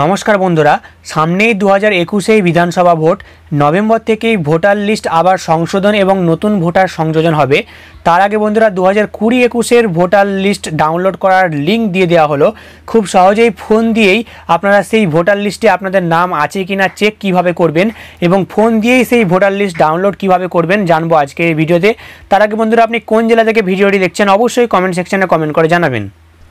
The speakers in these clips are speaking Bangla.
নমস্কার বন্ধুরা সামনেই দু হাজার একুশেই বিধানসভা ভোট নভেম্বর থেকেই ভোটার লিস্ট আবার সংশোধন এবং নতুন ভোটার সংযোজন হবে তার আগে বন্ধুরা দু হাজার কুড়ি একুশের ভোটার লিস্ট ডাউনলোড করার লিঙ্ক দিয়ে দেওয়া হলো খুব সহজেই ফোন দিয়েই আপনারা সেই ভোটার লিস্টে আপনাদের নাম আছে কি না চেক কিভাবে করবেন এবং ফোন দিয়েই সেই ভোটার লিস্ট ডাউনলোড কিভাবে করবেন জানবো আজকে এই ভিডিওতে তার আগে বন্ধুরা আপনি কোন জেলা থেকে ভিডিওটি দেখছেন অবশ্যই কমেন্ট সেকশানে কমেন্ট করে জানাবেন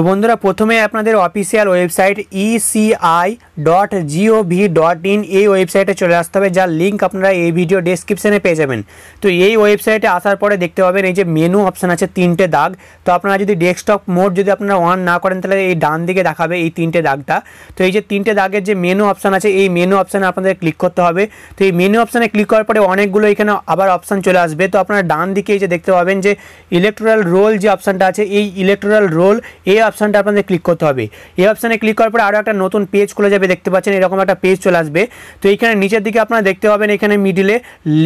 তো বন্ধুরা প্রথমে আপনাদের official website ECI dot gov dot in এই ওয়েবসাইটে চলে আসতে হবে যার লিঙ্ক আপনারা এই ভিডিও ডিসক্রিপশানে পেয়ে যাবেন তো এই ওয়েবসাইটে আসার পরে দেখতে পাবেন এই যে মেনু অপশান আছে তিনটে দাগ তো আপনারা যদি ডেস্কটপ মোড যদি আপনারা অন না করেন তাহলে এই ডান দিকে দেখাবে এই তিনটে দাগটা তো এই যে তিনটে দাগের যে মেনু অপশান আছে এই মেনু অপশানে আপনাদের ক্লিক করতে হবে তো এই মেনু অপশানে ক্লিক করার পরে অনেকগুলো এখানে আবার অপশান চলে আসবে তো আপনারা ডান দিকে এই যে দেখতে পাবেন যে ইলেকট্রাল রোল যে অপশানটা আছে এই ইলেকট্রাল রোল এই অপশানটা আপনাদের ক্লিক করতে হবে এই অপশানে ক্লিক করার পরে আরও একটা নতুন পেজ খুলে যাবে দেখতে পাচ্ছেন এরকম একটা পেজ চলে আসবে তো এইখানে নিচের দিকে আপনারা দেখতে পাবেন এখানে মিডিলে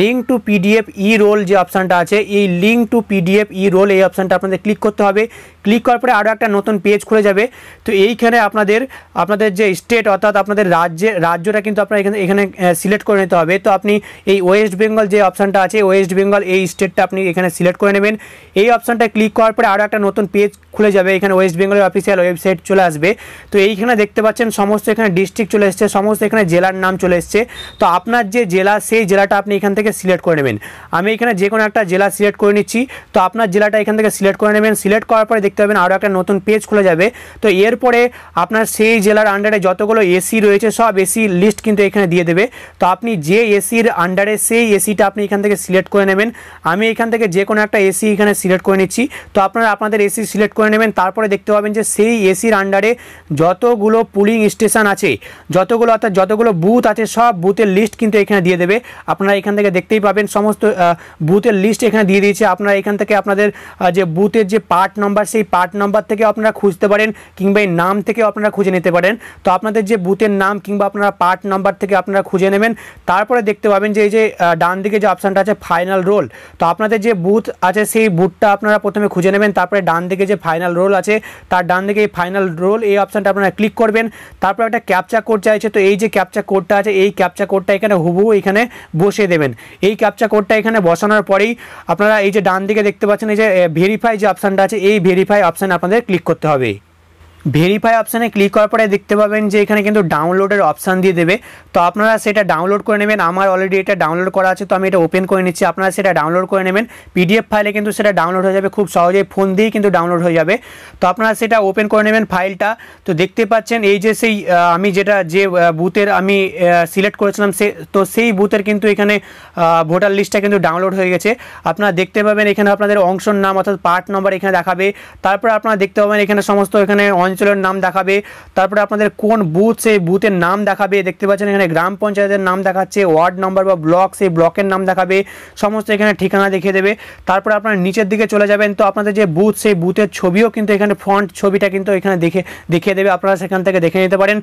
link to PDF e roll যে অপশানটা আছে এই link to PDF e roll এই অপশানটা আপনাদের ক্লিক করতে হবে ক্লিক করার পরে আরও একটা নতুন পেজ খুলে যাবে তো এইখানে আপনাদের আপনাদের যে স্টেট অর্থাৎ আপনাদের রাজ্যে রাজ্যটা কিন্তু আপনার এখানে এখানে সিলেক্ট করে নিতে হবে তো আপনি এই ওয়েস্ট বেঙ্গল যে অপশানটা আছে ওয়েস্ট বেঙ্গল এই স্টেটটা আপনি এখানে সিলেক্ট করে নেবেন এই অপশানটা ক্লিক করার পরে আরও একটা নতুন পেজ খুলে যাবে এখানে ওয়েস্ট বেঙ্গলের অফিসিয়াল ওয়েবসাইট চলে আসবে তো এইখানে দেখতে পাচ্ছেন সমস্ত এখানে ডিস্ট্রিক্ট চলে এসছে সমস্ত এখানে জেলার নাম চলে এসছে তো আপনার যে জেলা সেই জেলাটা আপনি এখান থেকে সিলেক্ট করে নেবেন আমি এখানে যে কোনো একটা জেলা সিলেক্ট করে নিচ্ছি তো আপনার জেলাটা এখান থেকে সিলেক্ট করে নেবেন সিলেক্ট করার পরে দেখতে পাবেন আরও একটা নতুন পেজ খুলে যাবে তো এরপরে আপনার সেই জেলার আন্ডারে যতগুলো এসি রয়েছে সব এসি লিস্ট কিন্তু এখানে দিয়ে দেবে তো আপনি যে এসির আন্ডারে সেই এসিটা আপনি এখান থেকে সিলেক্ট করে নেবেন আমি এখান থেকে যে কোনো একটা এসি এখানে সিলেক্ট করে নিচ্ছি তো আপনারা আপনাদের এসি সিলেক্ট করে নেবেন তারপরে দেখতে পাবেন যে সেই এসির আন্ডারে যতগুলো পুলিং স্টেশন আছে যতগুলো অর্থাৎ যতগুলো বুথ আছে সব বুথের লিস্ট কিন্তু এখানে দিয়ে দেবে আপনারা এখান থেকে দেখতেই পাবেন সমস্ত বুথের লিস্ট এখানে দিয়ে দিয়েছে আপনারা এখান থেকে আপনাদের যে বুথের যে পার্ট নাম্বার সেই এই পার্ট নাম্বার থেকে আপনারা খুঁজতে পারেন কিংবা এই নাম থেকে আপনারা খুঁজে নিতে পারেন তো আপনাদের যে বুথের নাম কিংবা আপনারা পার্ট নাম্বার থেকে আপনারা খুঁজে নেবেন তারপরে দেখতে পাবেন যে এই যে ডান দিকে যে অপশানটা আছে ফাইনাল রোল তো আপনাদের যে বুথ আছে সেই বুথটা আপনারা প্রথমে খুঁজে নেবেন তারপরে ডান দিকে যে ফাইনাল রোল আছে তার ডান দিকে এই ফাইনাল রোল এই অপশানটা আপনারা ক্লিক করবেন তারপর একটা ক্যাপচা কোড চাইছে তো এই যে ক্যাপচা কোডটা আছে এই ক্যাপচা কোডটা এখানে হুবহু এখানে বসিয়ে দেবেন এই ক্যাপচা কোডটা এখানে বসানোর পরেই আপনারা এই যে ডান দিকে দেখতে পাচ্ছেন এই যে ভেরিফাই যে অপশানটা আছে এই ভেরিফাই অ্যাপ্লাই অপশানে আপনাদের ক্লিক করতে হবে ভেরিফাই অপশানে ক্লিক করার পরে দেখতে পাবেন যে এখানে কিন্তু ডাউনলোডের অপশান দিয়ে দেবে তো আপনারা সেটা ডাউনলোড করে নেবেন আমার অলরেডি এটা ডাউনলোড করা আছে তো আমি এটা ওপেন করে নিচ্ছি আপনারা সেটা ডাউনলোড করে নেবেন পিডিএফ ফাইলে কিন্তু সেটা ডাউনলোড হয়ে যাবে খুব সহজেই ফোন দিয়েই কিন্তু ডাউনলোড হয়ে যাবে তো আপনারা সেটা ওপেন করে নেবেন ফাইলটা তো দেখতে পাচ্ছেন এই যে সেই আমি যেটা যে বুথের আমি সিলেক্ট করেছিলাম সে তো সেই বুথের কিন্তু এখানে ভোটার লিস্টটা কিন্তু ডাউনলোড হয়ে গেছে আপনারা দেখতে পাবেন এখানে আপনাদের অংশ নাম অর্থাৎ পার্ট নম্বর এখানে দেখাবে তারপর আপনারা দেখতে পাবেন এখানে সমস্ত এখানে অন অঞ্চলের নাম দেখাবে তারপরে আপনাদের কোন বুথ সেই বুথের নাম দেখাবে দেখতে পাচ্ছেন এখানে গ্রাম পঞ্চায়েতের নাম দেখাচ্ছে ওয়ার্ড নাম্বার বা ব্লক সেই ব্লকের নাম দেখাবে সমস্ত এখানে ঠিকানা দেখিয়ে দেবে তারপরে আপনারা নিচের দিকে চলে যাবেন তো আপনাদের যে বুথ সেই বুথের ছবিও কিন্তু এখানে ফ্রন্ট ছবিটা কিন্তু এখানে দেখে দেখিয়ে দেবে আপনারা সেখান থেকে দেখে নিতে পারেন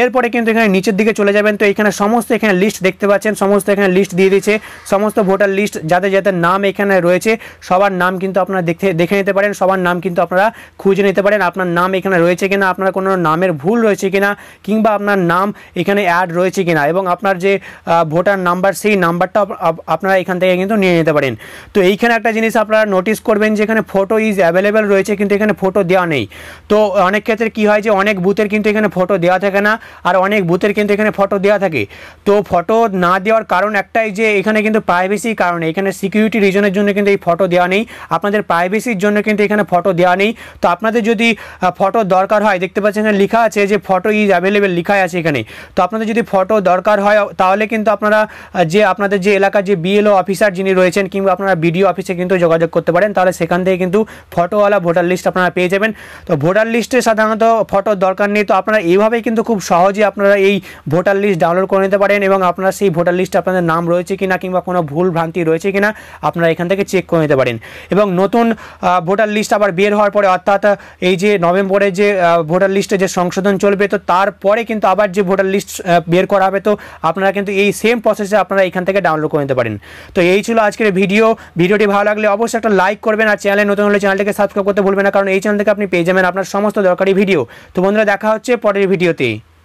এরপরে কিন্তু এখানে নিচের দিকে চলে যাবেন তো এখানে সমস্ত এখানে লিস্ট দেখতে পাচ্ছেন সমস্ত এখানে লিস্ট দিয়ে দিচ্ছে সমস্ত ভোটার লিস্ট যাদের যাদের নাম এখানে রয়েছে সবার নাম কিন্তু আপনারা দেখতে দেখে নিতে পারেন সবার নাম কিন্তু আপনারা খুঁজে নিতে পারেন আপনার নাম এখানে রয়েছে রয়েছে কিনা আপনার কোনো নামের ভুল রয়েছে কিনা কিংবা আপনার নাম এখানে অ্যাড রয়েছে কিনা এবং আপনার যে ভোটার নাম্বার সেই নাম্বারটা আপনারা এখান থেকে কিন্তু নিয়ে নিতে পারেন তো এইখানে একটা জিনিস আপনারা নোটিস করবেন যে এখানে ফটো ইজ অ্যাভেলেবেল রয়েছে কিন্তু এখানে ফটো দেওয়া নেই তো অনেক ক্ষেত্রে কি হয় যে অনেক বুথের কিন্তু এখানে ফটো দেওয়া থাকে না আর অনেক বুথের কিন্তু এখানে ফটো দেওয়া থাকে তো ফটো না দেওয়ার কারণ একটাই যে এখানে কিন্তু প্রাইভেসি কারণে এখানে সিকিউরিটি রিজনের জন্য কিন্তু এই ফটো দেওয়া নেই আপনাদের প্রাইভেসির জন্য কিন্তু এখানে ফটো দেওয়া নেই তো আপনাদের যদি ফটো দরকার দরকার হয় দেখতে পাচ্ছেন এখানে লেখা আছে যে ফটো ইজ অ্যাভেলেবেল লেখাই আছে এখানে তো আপনাদের যদি ফটো দরকার হয় তাহলে কিন্তু আপনারা যে আপনাদের যে এলাকার যে বিএলও অফিসার যিনি রয়েছেন কিংবা আপনারা বিডিও অফিসে কিন্তু যোগাযোগ করতে পারেন তাহলে সেখান থেকে কিন্তু ফটোওয়ালা ভোটার লিস্ট আপনারা পেয়ে যাবেন তো ভোটার লিস্টে সাধারণত ফটোর দরকার নেই তো আপনারা এইভাবেই কিন্তু খুব সহজে আপনারা এই ভোটার লিস্ট ডাউনলোড করে নিতে পারেন এবং আপনার সেই ভোটার লিস্টে আপনাদের নাম রয়েছে কিনা কিংবা কোনো ভুল ভ্রান্তি রয়েছে কিনা আপনারা এখান থেকে চেক করে নিতে পারেন এবং নতুন ভোটার লিস্ট আবার বের হওয়ার পরে অর্থাৎ এই যে নভেম্বরে যে ভোটার লিস্টে যে সংশোধন চলবে তো তারপরে কিন্তু আবার যে ভোটার লিস্ট বের করা হবে তো আপনারা কিন্তু এই সেম প্রসেসে আপনারা এখান থেকে ডাউনলোড করে নিতে পারেন তো এই ছিল আজকের ভিডিও ভিডিওটি ভালো লাগলে অবশ্যই একটা লাইক করবেন আর চ্যানেলে নতুন হলে চ্যানেলটিকে সাবস্ক্রাইব করতে ভুলবেন না কারণ এই চ্যানেল থেকে আপনি পেয়ে যাবেন আপনার সমস্ত দরকারি ভিডিও তো বন্ধুরা দেখা হচ্ছে পরের ভিডিওতে